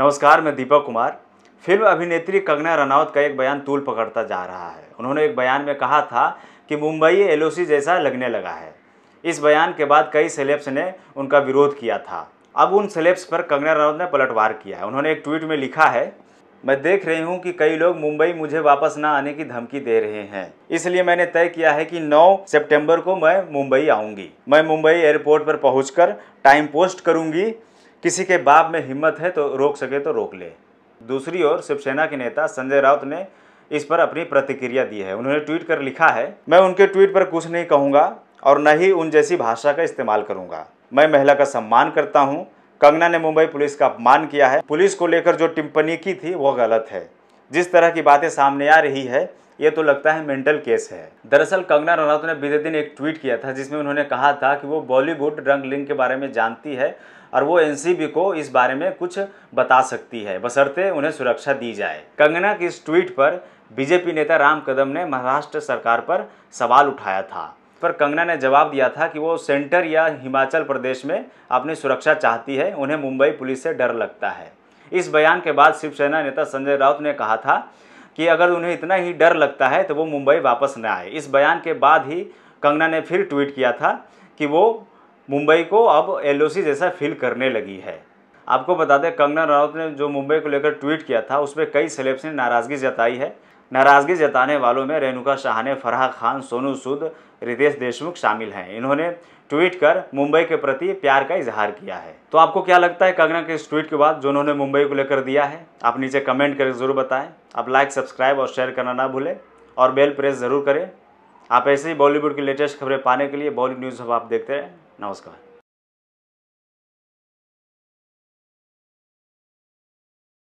नमस्कार मैं दीपक कुमार फिल्म अभिनेत्री कंगना रनौत का एक बयान तूल पकड़ता जा रहा है उन्होंने एक बयान में कहा था कि मुंबई एलओसी जैसा लगने लगा है इस बयान के बाद कई सेलेब्स ने उनका विरोध किया था अब उन सेलेब्स पर कंगना रनौत ने पलटवार किया है उन्होंने एक ट्वीट में लिखा है मैं देख रही हूँ कि कई लोग मुंबई मुझे वापस ना आने की धमकी दे रहे हैं इसलिए मैंने तय किया है कि 9 सितंबर को मैं मुंबई आऊँगी मैं मुंबई एयरपोर्ट पर पहुंचकर टाइम पोस्ट करूँगी किसी के बाप में हिम्मत है तो रोक सके तो रोक ले दूसरी ओर शिवसेना के नेता संजय राउत ने इस पर अपनी प्रतिक्रिया दी है उन्होंने ट्वीट कर लिखा है मैं उनके ट्वीट पर कुछ नहीं कहूँगा और न ही उन जैसी भाषा का इस्तेमाल करूँगा मैं महिला का सम्मान करता हूँ कंगना ने मुंबई पुलिस का अपमान किया है पुलिस को लेकर जो टिप्पणी की थी वो गलत है जिस तरह की बातें सामने आ रही है ये तो लगता है मेंटल केस है दरअसल कंगना रनौत ने बीते दिन एक ट्वीट किया था जिसमें उन्होंने कहा था कि वो बॉलीवुड रंग लिंग के बारे में जानती है और वो एनसीबी को इस बारे में कुछ बता सकती है बसरते उन्हें सुरक्षा दी जाए कंगना की इस ट्वीट पर बीजेपी नेता राम कदम ने महाराष्ट्र सरकार पर सवाल उठाया था पर कंगना ने जवाब दिया था कि वो सेंटर या हिमाचल प्रदेश में अपनी सुरक्षा चाहती है उन्हें मुंबई पुलिस से डर लगता है इस बयान के बाद शिवसेना नेता संजय राउत ने कहा था कि अगर उन्हें इतना ही डर लगता है तो वो मुंबई वापस न आए इस बयान के बाद ही कंगना ने फिर ट्वीट किया था कि वो मुंबई को अब एल जैसा फील करने लगी है आपको बता दें कंगना राउत ने जो मुंबई को लेकर ट्वीट किया था उस पर कई सेलेब्स ने नाराज़गी जताई है नाराज़गी जताने वालों में रेणुका शाह ने फराह खान सोनू सूद रितेश देशमुख शामिल हैं इन्होंने ट्वीट कर मुंबई के प्रति प्यार का इजहार किया है तो आपको क्या लगता है कंगना के इस ट्वीट के बाद जो उन्होंने मुंबई को लेकर दिया है आप नीचे कमेंट करके ज़रूर बताएं आप लाइक सब्सक्राइब और शेयर करना ना भूलें और बेल प्रेस ज़रूर करें आप ऐसे ही बॉलीवुड की लेटेस्ट खबरें पाने के लिए बॉलीवुड न्यूज़ हब आप देखते रहें नमस्कार